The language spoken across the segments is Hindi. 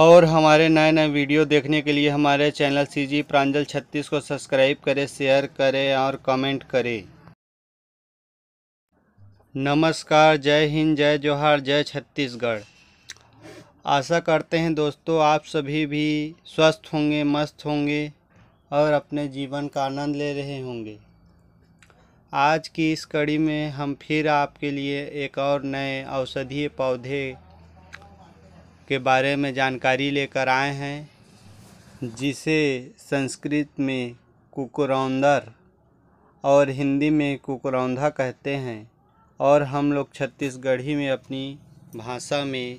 और हमारे नए नए वीडियो देखने के लिए हमारे चैनल सी जी प्रांजल छत्तीस को सब्सक्राइब करें शेयर करें और कमेंट करें नमस्कार जय हिंद जय जोहार जय छत्तीसगढ़ आशा करते हैं दोस्तों आप सभी भी स्वस्थ होंगे मस्त होंगे और अपने जीवन का आनंद ले रहे होंगे आज की इस कड़ी में हम फिर आपके लिए एक और नए औषधीय पौधे के बारे में जानकारी लेकर आए हैं जिसे संस्कृत में कुकरौंदर और हिंदी में कुकरौंधा कहते हैं और हम लोग छत्तीसगढ़ी में अपनी भाषा में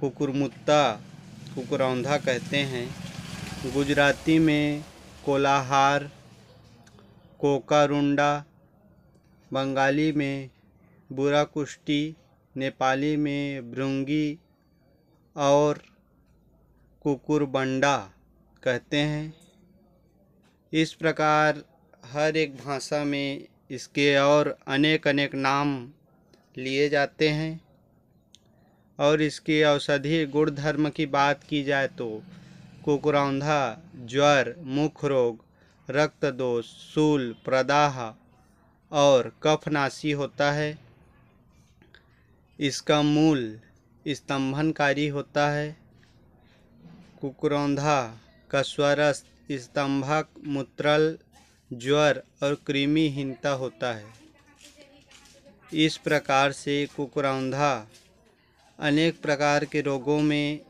कुकुरमुत्ता कुकरौंधा कहते हैं गुजराती में कोलाहार कोकारुंडा बंगाली में बुरा कुश्ती नेपाली में भृंगी और कुकुरबंडा कहते हैं इस प्रकार हर एक भाषा में इसके और अनेक अनेक नाम लिए जाते हैं और इसके औषधीय गुण धर्म की बात की जाए तो कुकुरौंधा ज्वर मुख रोग रक्त दोष सूल प्रदाह और कफनासी होता है इसका मूल स्तंभनकारी होता है कुकरौंधा का स्वरस स्तंभक मूत्रल ज्वर और कृमिहीनता होता है इस प्रकार से कुकरौंधा अनेक प्रकार के रोगों में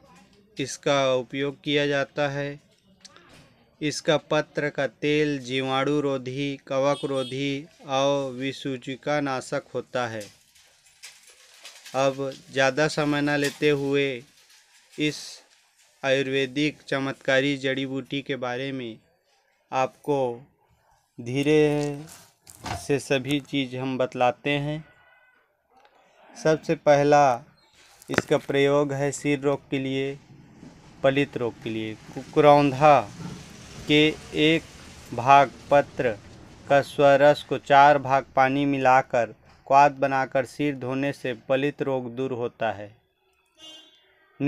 इसका उपयोग किया जाता है इसका पत्र का तेल जीवाणु रोधी कवक रोधी और विसूचिका नाशक होता है अब ज़्यादा समय ना लेते हुए इस आयुर्वेदिक चमत्कारी जड़ी बूटी के बारे में आपको धीरे से सभी चीज़ हम बतलाते हैं सबसे पहला इसका प्रयोग है सिर रोग के लिए पलित रोग के लिए कुकरौंधा के एक भाग पत्र का स्वरस को चार भाग पानी मिलाकर क्वाद बनाकर सिर धोने से पलित रोग दूर होता है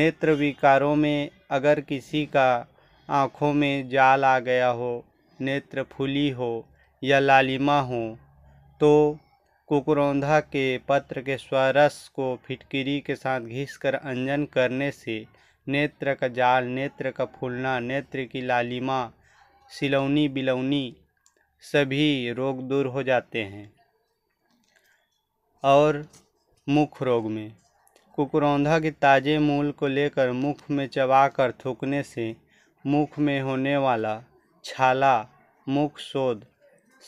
नेत्र विकारों में अगर किसी का आँखों में जाल आ गया हो नेत्र फूली हो या लालिमा हो तो कुकरौंधा के पत्र के स्वरस को फिटकिरी के साथ घिसकर अंजन करने से नेत्र का जाल नेत्र का फूलना नेत्र की लालिमा सिलौनी बिलौनी सभी रोग दूर हो जाते हैं और मुख रोग में कुकरौंधा के ताज़े मूल को लेकर मुख में चबाकर थूकने से मुख में होने वाला छाला मुख शोध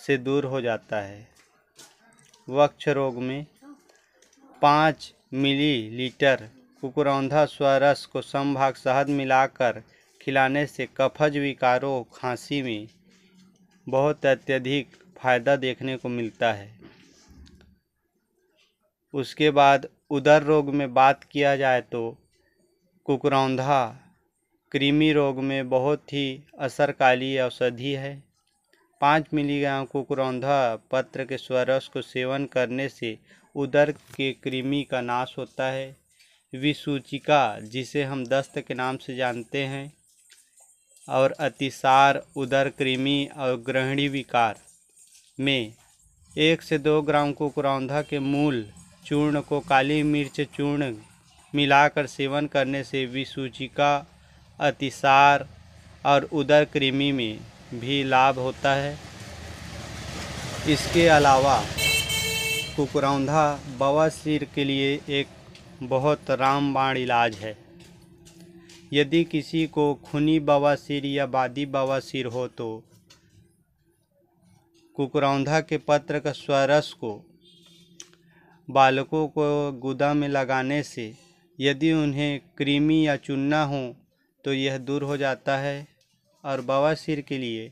से दूर हो जाता है वक्ष रोग में पाँच मिली लीटर कुकरौंधा स्वरस को संभाग शहद मिलाकर खिलाने से कफज विकारों खांसी में बहुत अत्यधिक फायदा देखने को मिलता है उसके बाद उदर रोग में बात किया जाए तो कुकरौंधा कृमि रोग में बहुत ही असरकारी औषधि है पाँच मिलीग्राम कुकरौंधा पत्र के स्वरस को सेवन करने से उदर के कृमि का नाश होता है विसूचिका जिसे हम दस्त के नाम से जानते हैं और अतिसार उदर कृमि और ग्रहणी विकार में एक से दो ग्राम कुकरौंधा के मूल चूर्ण को काली मिर्च चूर्ण मिलाकर सेवन करने से विसूचिका अतिसार और उदर कृमि में भी लाभ होता है इसके अलावा कुकरौंधा बवासीर के लिए एक बहुत रामबाण इलाज है यदि किसी को खूनी बवासीर या बादी बवासीर हो तो कुकरौंधा के पत्र का स्वरस को बालकों को गुदा में लगाने से यदि उन्हें क्रीमी या चुनना हो तो यह दूर हो जाता है और बवासीर के लिए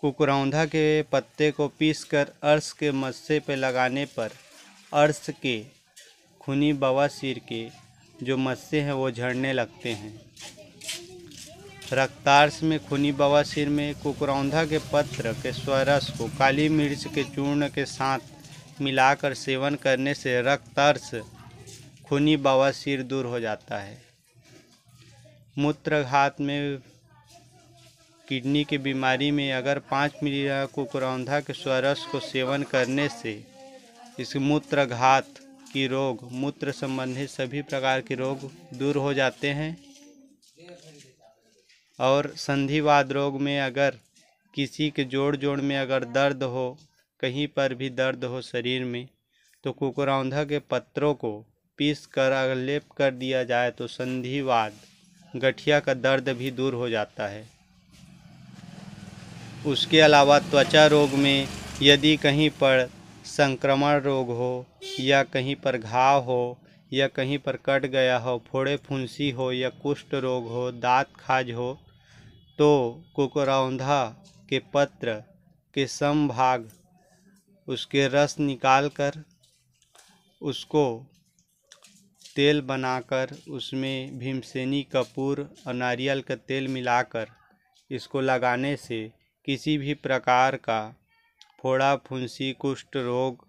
कुकरौंधा के पत्ते को पीसकर अर्श के मस्से पर लगाने पर अर्श के खूनी बवासीर के जो मस्से हैं वो झड़ने लगते हैं रक्तार्श में खूनी बवासीर में कुकरौंधा के पत्र के स्वरस को काली मिर्च के चूर्ण के साथ मिलाकर सेवन करने से रक्त तर्स खूनी बवासीर दूर हो जाता है मूत्रघात में किडनी की बीमारी में अगर पाँच मिलीग्राम कुकरौंधा के स्वरस को सेवन करने से इस मूत्रघात की रोग मूत्र संबंधित सभी प्रकार के रोग दूर हो जाते हैं और संधिवाद रोग में अगर किसी के जोड़ जोड़ में अगर दर्द हो कहीं पर भी दर्द हो शरीर में तो कुकुरौंधा के पत्रों को पीस कर लेप कर दिया जाए तो संधिवाद गठिया का दर्द भी दूर हो जाता है उसके अलावा त्वचा रोग में यदि कहीं पर संक्रमण रोग हो या कहीं पर घाव हो या कहीं पर कट गया हो फोड़े फुंसी हो या कुष्ठ रोग हो दांत खाज हो तो कुकुरौंधा के पत्र के भाग उसके रस निकाल कर उसको तेल बनाकर उसमें भीमसेनी कपूर और नारियल का तेल मिलाकर इसको लगाने से किसी भी प्रकार का फोड़ा फुंसी कुष्ठ रोग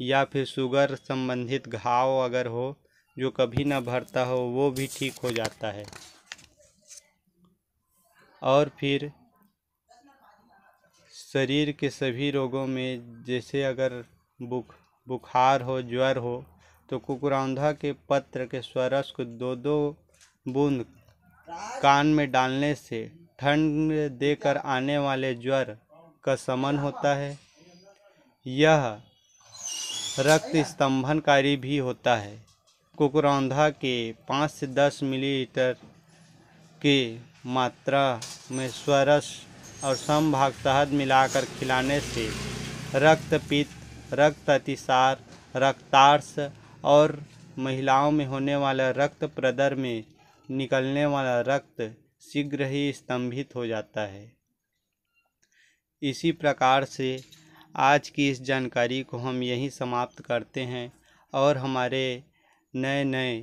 या फिर शुगर संबंधित घाव अगर हो जो कभी ना भरता हो वो भी ठीक हो जाता है और फिर शरीर के सभी रोगों में जैसे अगर बुख बुखार हो ज्वर हो तो कुकुरौंधा के पत्र के स्वरस को दो दो बूंद कान में डालने से ठंड देकर आने वाले ज्वर का समन होता है यह रक्त स्तंभनकारी भी होता है कुकुरौंधा के पाँच से दस मिलीलीटर की मात्रा में स्वरस और भाग शहद मिलाकर खिलाने से रक्त पित्त रक्त अतिसार रक्तार्श और महिलाओं में होने वाला रक्त प्रदर में निकलने वाला रक्त शीघ्र ही स्तंभित हो जाता है इसी प्रकार से आज की इस जानकारी को हम यहीं समाप्त करते हैं और हमारे नए नए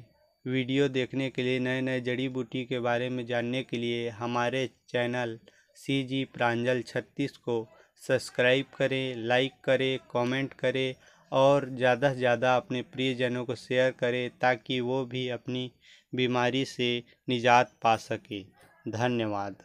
वीडियो देखने के लिए नए नए जड़ी बूटी के बारे में जानने के लिए हमारे चैनल सी जी प्रांजल छत्तीस को सब्सक्राइब करें लाइक करें कमेंट करें और ज़्यादा से ज़्यादा अपने प्रियजनों को शेयर करें ताकि वो भी अपनी बीमारी से निजात पा सके धन्यवाद